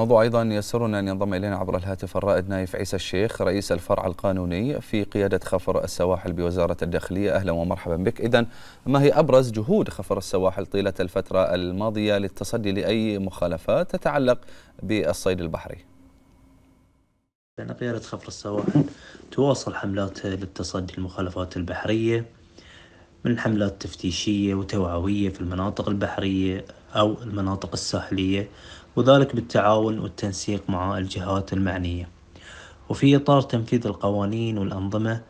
موضوع أيضا يسرنا أن ينضم إلينا عبر الهاتف الرائد نايف عيسى الشيخ رئيس الفرع القانوني في قيادة خفر السواحل بوزارة الداخلية أهلا ومرحبا بك إذا ما هي أبرز جهود خفر السواحل طيلة الفترة الماضية للتصدي لأي مخالفات تتعلق بالصيد البحري لأن قيادة خفر السواحل تواصل حملاتها للتصدي للمخالفات البحرية من حملات تفتيشية وتوعوية في المناطق البحرية أو المناطق الساحلية وذلك بالتعاون والتنسيق مع الجهات المعنية وفي إطار تنفيذ القوانين والأنظمة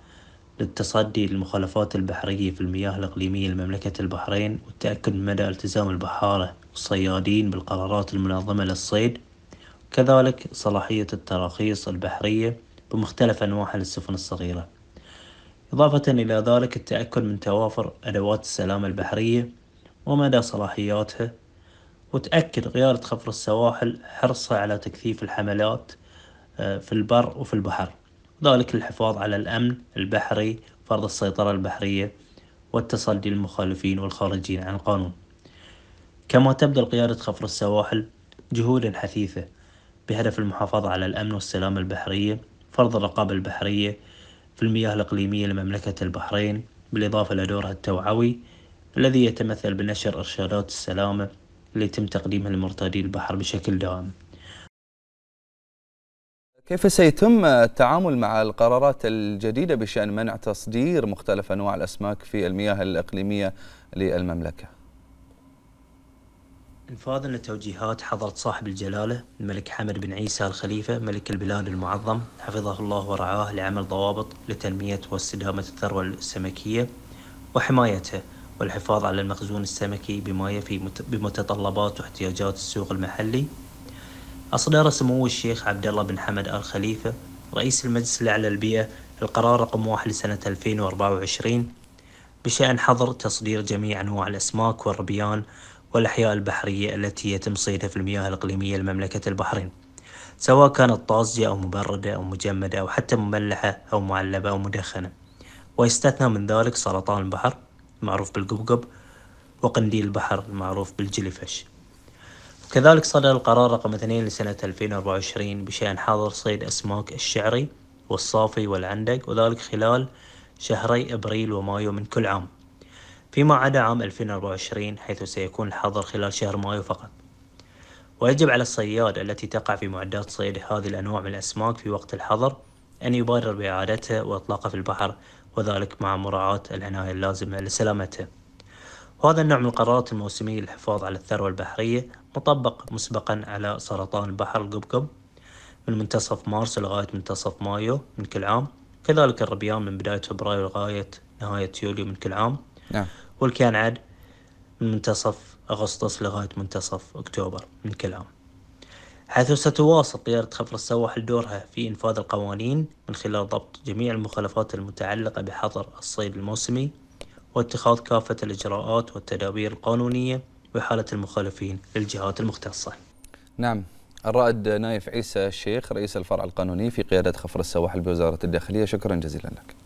للتصدي للمخالفات البحرية في المياه الإقليمية لمملكة البحرين والتأكد من مدى التزام البحارة والصيادين بالقرارات المنظمة للصيد كذلك صلاحية التراخيص البحرية بمختلف أنواعها للسفن الصغيرة إضافة إلى ذلك التأكد من توافر أدوات السلامة البحرية ومدى صلاحياتها وتأكد غيارة خفر السواحل حرصها على تكثيف الحملات آه، في البر وفي البحر ذلك للحفاظ على الأمن البحري فرض السيطرة البحرية والتصدي للمخالفين والخارجين عن القانون كما تبذل قيادة خفر السواحل جهودا حثيثة بهدف المحافظة على الأمن والسلامة البحرية فرض الرقابة البحرية في المياه الإقليمية لمملكة البحرين بالإضافة لدورها التوعوي الذي يتمثل بنشر إرشادات السلامة اللي يتم تقديمها لمرتادي البحر بشكل دائم كيف سيتم التعامل مع القرارات الجديدة بشأن منع تصدير مختلف أنواع الأسماك في المياه الإقليمية للمملكة؟ انفاذا لتوجيهات حضرة صاحب الجلالة الملك حمد بن عيسى الخليفة ملك البلاد المعظم حفظه الله ورعاه لعمل ضوابط لتنمية واستدامة الثروة السمكية وحمايتها والحفاظ على المخزون السمكي بما يفي بمتطلبات واحتياجات السوق المحلي أصدر سمو الشيخ عبد الله بن حمد آل خليفة رئيس المجلس الأعلى للبيئة القرار رقم واحد لسنة 2024 بشأن حظر تصدير جميع أنواع الأسماك والربيان والأحياء البحرية التي يتم صيدها في المياه الإقليمية لمملكة البحرين سواء كانت طازجة أو مبردة أو مجمدة أو حتى مملحة أو معلبة أو مدخنة ويستثنى من ذلك سرطان البحر المعروف بالقبقب وقنديل البحر المعروف بالجليفش كذلك صدر القرار رقم 2 لسنة 2024 بشأن حظر صيد أسماك الشعري والصافي والعندق وذلك خلال شهري أبريل ومايو من كل عام فيما عدا عام 2024 حيث سيكون الحظر خلال شهر مايو فقط ويجب على الصياد التي تقع في معدات صيد هذه الأنواع من الأسماك في وقت الحظر أن يبادر بإعادتها وإطلاقها في البحر وذلك مع مراعاة العناية اللازمة لسلامته وهذا النوع من القرارات الموسمية للحفاظ على الثروة البحرية مطبق مسبقا على سرطان البحر القبقب من منتصف مارس لغاية منتصف مايو من كل عام كذلك الربيان من بداية فبراير لغاية نهاية يوليو من كل عام نعم. والكيان عد من منتصف أغسطس لغاية منتصف أكتوبر من كل عام حيث ستواصل قيادة خفر السواحل دورها في إنفاذ القوانين من خلال ضبط جميع المخالفات المتعلقة بحظر الصيد الموسمي واتخاذ كافة الإجراءات والتدابير القانونية وإحالة المخالفين للجهات المختصة نعم الرائد نايف عيسى الشيخ رئيس الفرع القانوني في قيادة خفر السواحل بوزارة الداخلية شكرا جزيلا لك